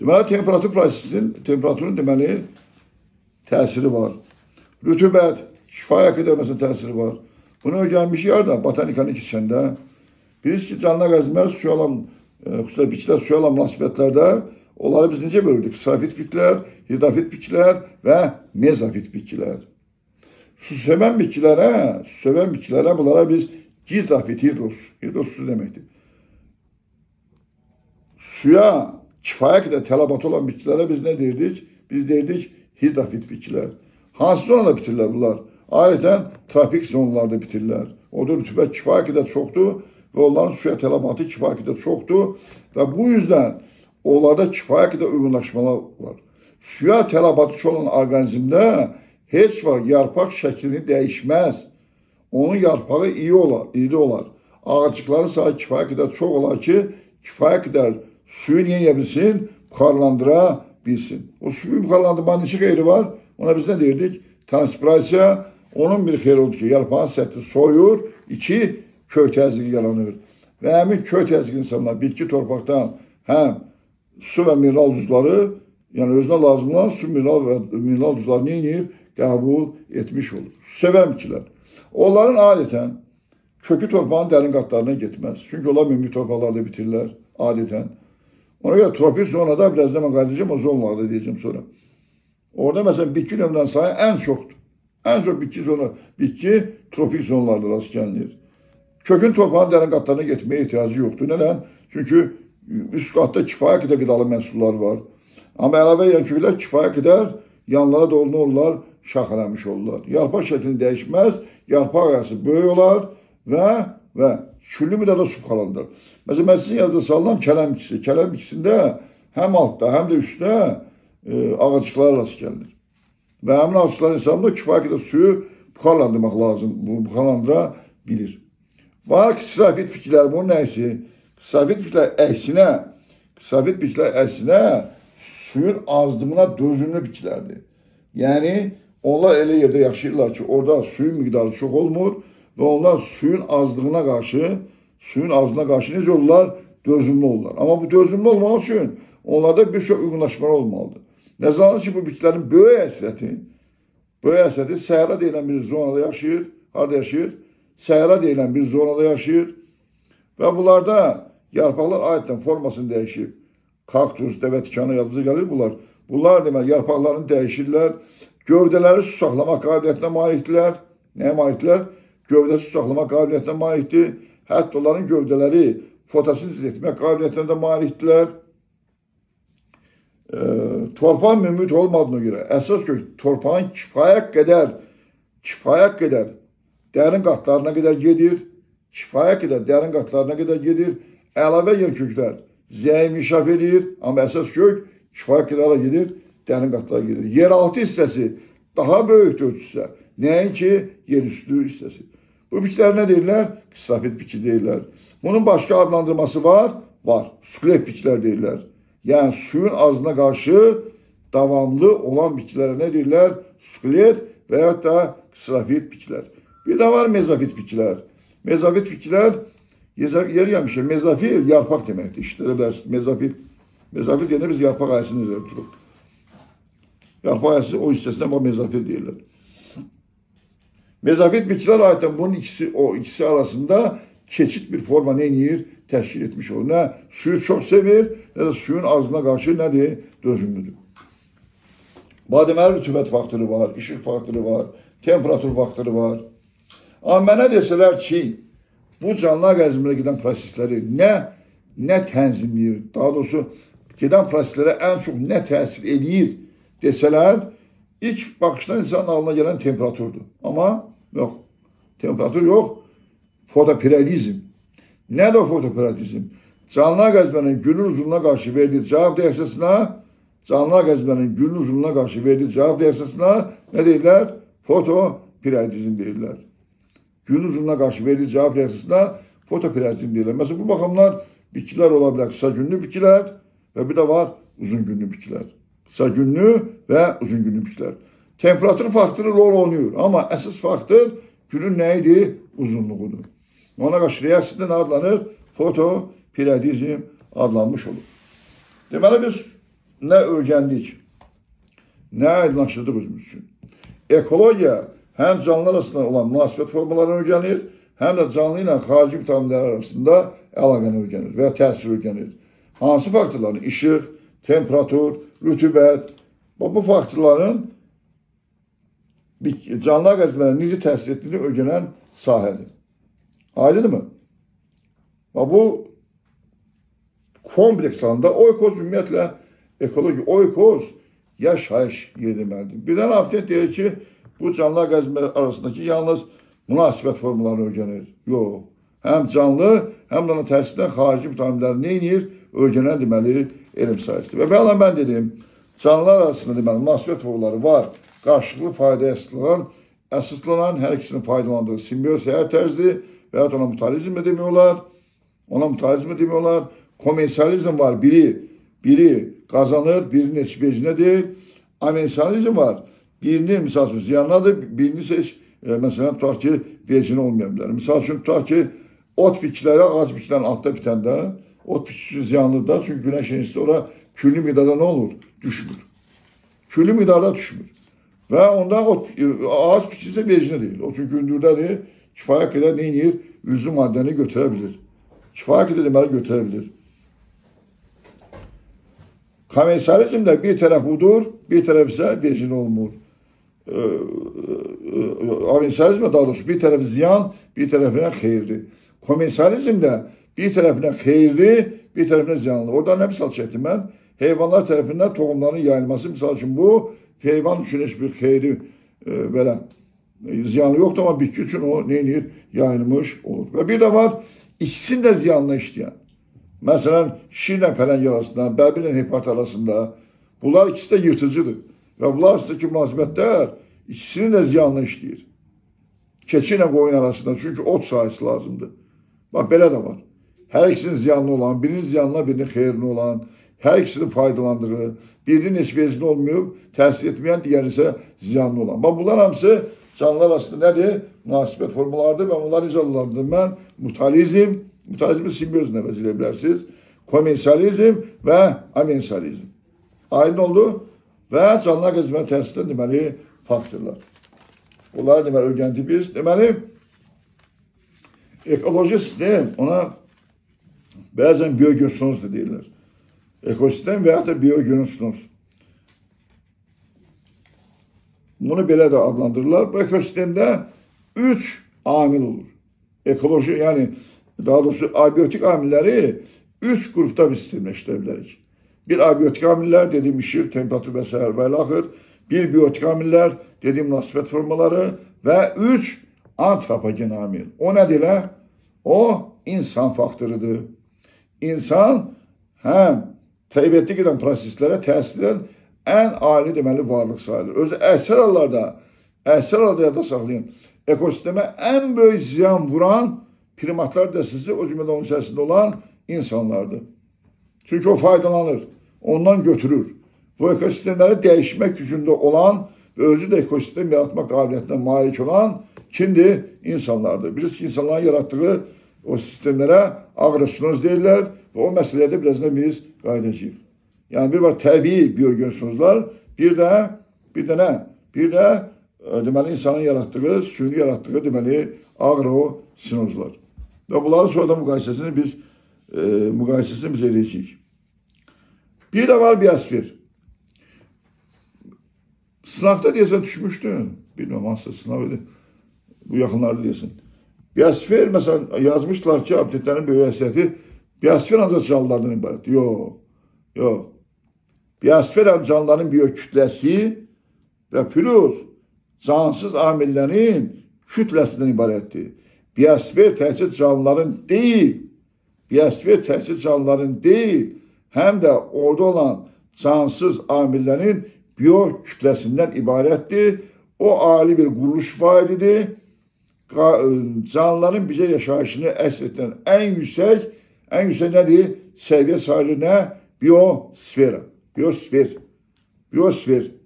Deməli, temperatur prosesinin, temperaturun deməli təsiri var. Rütubət, şifaya qədər məsələn təsiri var. Bunu öyrənmişik harda? Botanikanı keçəndə. Biz ki, canlı əqəzməz suya olan, e, xüsusilə bitkilər suya olan münasibətlərdə onları biz necə bölürdük? Xisafit bitkilər, hidrofit bitkilər və mezofit bitkilər. Susevən bitkilərə, susevən bitkilərə bunlara biz hidrofit, hidros, hidros su deməkdir. Suya kifayə qədər tələbatı olan bitkilərə biz nə deyirdik? Biz deyirdik hidrofit bitkilər. Hansı zonada bitirlər bunlar? Ayrıca tropik zonalarda bitirlər. Orada rütubət kifayə qədər çoxdur və onların suya tələbatı kifayə qədər çoxdur və bu üzdən onlarda kifayə qədər uyğunlaşmalar var. Suya tələbatçı olan orqanizmdə heç vaxt yarpaq şəklini dəyişməz. Onun yarpağı iyi olar, iri olar. Ağacıqların sayı kifayə qədər çox olar ki, kifayə qədər suyu niyə yeyə bilsin? Buxarlandıra bilsin. O suyu buxarlandırmanın iki xeyri var. Ona biz nə deyirdik? Transpirasiya onun bir xeyri oldu ki, yarpağın səthi soyur, iki, kök təzyiqi yaranır. Və həmin kök təzyiqi insanlar bitki torpaqdan həm su və mineral duzları, yəni özünə lazım olan su, mineral və mineral duzları neyinir? Qəbul etmiş olur. Sevən bitkilər. Onların adətən kökü torpağın dərin qatlarına getməz. Çünki onlar mümkün torpaqlarda bitirlər adətən. Ona görə tropik zonada biraz da mən qayıdacağım, o zonlarda deyəcəm sonra. Orada məsələn bitki növlərinin sayı ən çoxdur. Ən çox bitki zonu, bitki tropik zonlarda rast gəlinir. Kökün torpağın dərin qatlarına getməyə ehtiyacı yoxdur. Nədən? Çünki üst qatda kifayə qədər qidalı məhsullar var. Amma əlavə yan köklər kifayə qədər yanlara doğru nə olurlar? Şaxələnmiş olurlar. Yarpaq şəklini dəyişməz, yarpaq arası böyük olar və və külli müddədə subxalandır. Məsələn, mən sizin yadda salınan kələm ikisi. Kələm ikisində həm altda, həm də üstdə e, ağacıqlar rast gəlinir. Və həmin ağacıqların hesabında kifayət qədər suyu buxarlandırmaq lazım, buxarlandıra bilir. Var kısrafit fikirlər, bunun nəisi? Kısrafit fikirlər əksinə, kısrafit fikirlər əksinə suyun azdımına dözümlü bitkilərdir. Yəni, onlar elə yerdə yaşayırlar ki, orada suyun miqdarı çox olmur və və onlar suyun azlığına qarşı, suyun azlığına qarşı necə olurlar? Dözümlü olurlar. Amma bu dözümlü olmaq üçün onlarda bir çox uyğunlaşmalar olmalıdır. Nə zaman ki, bu bitkilərin böyük həsrəti, böyük həsrəti səhra deyilən bir zonada yaşayır, harada yaşayır? Səhra deyilən bir zonada yaşayır və bunlarda yarpaqlar ayətdən formasını dəyişib. Kaktus, dəvə tikanı yadınıza gəlir bunlar. Bunlar deməli yarpaqlarını dəyişirlər, gövdələri su saxlamaq qabiliyyətinə malikdirlər. Nəyə malikdirlər? gövdə su saxlama qabiliyyətinə malikdir. Hətta onların gövdələri fotosintez etmə qabiliyyətinə də malikdirlər. E, torpaq mümkün olmadığına görə əsas ki, torpağın kifayət qədər kifayət qədər dərin qatlarına qədər gedir. Kifayət qədər dərin qatlarına qədər gedir. Əlavə yer köklər zəif inkişaf edir, amma əsas kök kifayət qədər gedir, dərin qatlara gedir. Yeraltı hissəsi daha böyükdür ölçüsə. Nəinki yer üstü hissəsi. Bu bitkiler ne değiller? Kısafet bitki değiller. Bunun başka adlandırması var. Var. Sukulet bitkiler değiller. Yani suyun azına karşı davamlı olan bitkilere ne derler? Sukulet veyahut da kısafet bitkiler. Bir de var mezafit bitkiler. Mezafit bitkiler yer yemişler. Mezafil yarpak demektir. İştirebilirsiniz. Mezafil. Mezafil diye biz yarpak ayasını üzerine tutup. Yarpak ayası o hissesine bu mezafil diyorlar. Mezafet biçiler ayeten bunun ikisi o ikisi arasında keçit bir forma ne yiyir? Təşkil etmiş olur. Nə suyu çox sevir, nə də suyun arzına qarşı nədir? Dözümlüdür. Badəməli rütubət faktoru var, işıq faktoru var, temperatur faktoru var. Amma mənə desələr ki, bu canlılar qəzminə gedən prosesləri nə nə tənzimləyir, daha doğrusu gedən proseslərə ən çox nə təsir eləyir desələr, İlk baxışdan insanın alına gələn temperaturdur. Amma yox, temperatur yox, fotopirealizm. Nədir o fotopirealizm? Canlı Qəzbənin günün uzunluğuna qarşı verdiyi cavab dəyəsəsinə, canlı Qəzbənin günün uzunluğuna qarşı verdiyi cavab dəyəsəsinə nə deyirlər? Fotopirealizm deyirlər. Günün uzunluğuna qarşı verdiyi cavab dəyəsəsinə fotopirealizm deyirlər. Məsələn, bu baxımdan bitkilər ola bilər qısa günlü bitkilər və bir də var uzun günlü bitkilər qısa günlü və uzun günlü pişlər. Temperatur faktoru rol oynayır, amma əsas faktor günün nə idi? Uzunluğudur. Ona qarşı reaksiyadan adlanır, fotoperiodizm adlanmış olur. Deməli, biz nə öyrəndik, nə aydınlaşdırdıq özümüz üçün. Ekologiya həm canlı arasında olan münasibət formalarını öyrənir, həm də canlı ilə xarici mütəmminlər arasında əlaqəni öyrənir və ya təsir öyrənir. Hansı faktorların? İşıq, temperatur, rütubət və bu faktorların canlı orqanizmlərə necə təsir etdiyini öyrənən sahədir. Aydınmı? Və bu kompleks halında oykos ümumiyyətlə ekoloji oykos yaşayış yeri deməlidir. Birdən Abdent deyir ki, bu canlı orqanizmlər arasındakı yalnız münasibət formalarını öyrənir. Yox. Həm canlı, həm də ona təsir edən xarici vitaminləri nə edir? Öyrənən deməli elm sahəsidir. Və bəla mən dedim, canlılar arasında deməli, münasibət formaları var. Qarşılıqlı faydaya əsaslanılan, əsaslanan hər ikisinin faydalandığı simbiyoz həyat tərzidir və ya ona mutualizm demək olar. Ona mutualizm demək olar. Komensalizm var, biri biri qazanır, birinin heç vecinə deyil. Amensalizm var, birinin misal üçün ziyanladır, birini seç, e, məsələn, tutaq ki, vecinə olmaya bilər. Misal üçün tutaq ki, ot bitkiləri ağac bitkilərin altda bitəndə, Ot pişirsiz yanlıda çünkü güneş enişte ona külli midada ne olur? Düşmür. külli midada düşmür. Ve ondan ot, ağaç pişirse becine değil. O çünkü gündürde ne? Kifaya kadar neyin yer? Üzüm maddeni götürebilir. Kifaya kadar demeli götürebilir. Komensalizm de bir taraf udur, bir taraf ise vecin olmur. Ee, Avensalizm daha doğrusu bir taraf ziyan, bir tarafına hayırlı. Komensalizm de Bir tərəfinə xeyirli, bir tərəfinə ziyanlı. Orada nə misal çəkdim mən? Heyvanlar tərəfindən toxumların yayılması. Misal üçün bu, heyvan üçün heç bir xeyri e, belə e, ziyanlı yoxdur, amma bitki üçün o neyinir? Yayılmış olur. Və bir də var, ikisini də ziyanlı işləyən. Məsələn, şirlə pələng arasında, bərbirlə hepat arasında. Bunlar ikisi də yırtıcıdır. Və bunlar arasındakı münasibətlər ikisini də ziyanlı işləyir. Keçi ilə qoyun arasında. Çünki ot sayısı lazımdır. Bax, belə də var. Hər ikisinin ziyanlı olan, birinin ziyanına, birinin xeyrinə olan, hər ikisinin faydalandığı, birinin heç vecinə olmayıb, təsir etməyən, digəri isə ziyanlı olan. Bax, bunlar hamısı canlılar arasında nədir? Münasibət formalarıdır və onlar necə adlandırılır? Mən mutualizm, mutualizmi simbiozla əvəz edə bilərsiniz, komensalizm və amensalizm. Aydın oldu və canlılar qızmən təsirdə deməli faktorlar. Onları deməli öyrəndik biz. Deməli, ekoloji sistem ona Bəzən biogenoz da deyirlər. Ekosistem və ya da biogenoz. Bunu belə də adlandırırlar. Bu ekosistemdə üç amil olur. Ekoloji, yəni daha doğrusu abiotik amilləri üç qrupda biz sistemləşdirə bilərik. Bir abiotik amillər dediyim işıq, temperatur və səhərvə ilə axır. Bir biotik amillər dediyim münasibət formaları və üç antropogen amil. O nədir elə? O insan faktorudur insan həm təbiətdə gedən proseslərə təsir edən ən ali deməli varlıq sayılır. Özü əksər hallarda, əksər hallarda yadda saxlayın, ekosistemə ən böyük ziyan vuran primatlar dəstəsi, o cümlədə onun içərisində olan insanlardır. Çünki o faydalanır, ondan götürür. Bu ekosistemləri dəyişmək gücündə olan və özü də ekosistem yaratmaq qabiliyyətinə malik olan kimdir? İnsanlardır. Bilirsiniz ki, insanların yaratdığı o sistemlərə aqrosinoz deyirlər və o məsələyə də birazdan biz qayıdacağıq. Yəni bir var təbii biogenozlar, bir də bir dənə, bir də e, deməli insanın yaratdığı, süni yaratdığı deməli aqrosinozlar. Və bunların sonra müqayisəsini biz e, müqayisəsini biz eləyəcəyik. Bir də var biosfer. Sınaqda deyəsən düşmüşdü. Bilmirəm hansısa sınaq idi. Bu yaxınlarda deyəsən. Biosfer məsələn yazmışdılar ki, aptetlərin böyük həssiyyəti biosfer ancaq canlılardan ibarətdir. Yox. Yox. Biosfer həm canlıların böyük kütləsi və plus cansız amillərin kütləsindən ibarətdir. Biosfer təhsil canlıların deyil, biosfer təhsil canlıların deyil, həm də orada olan cansız amillərin biyo kütləsindən ibarətdir. O ali bir quruluş vaididir canlıların bizə yaşayışını əsr edən ən yüksək, ən yüksək nədir? Səhviyyə sayılır nə? Biosfera. Biosfer. Biosfer.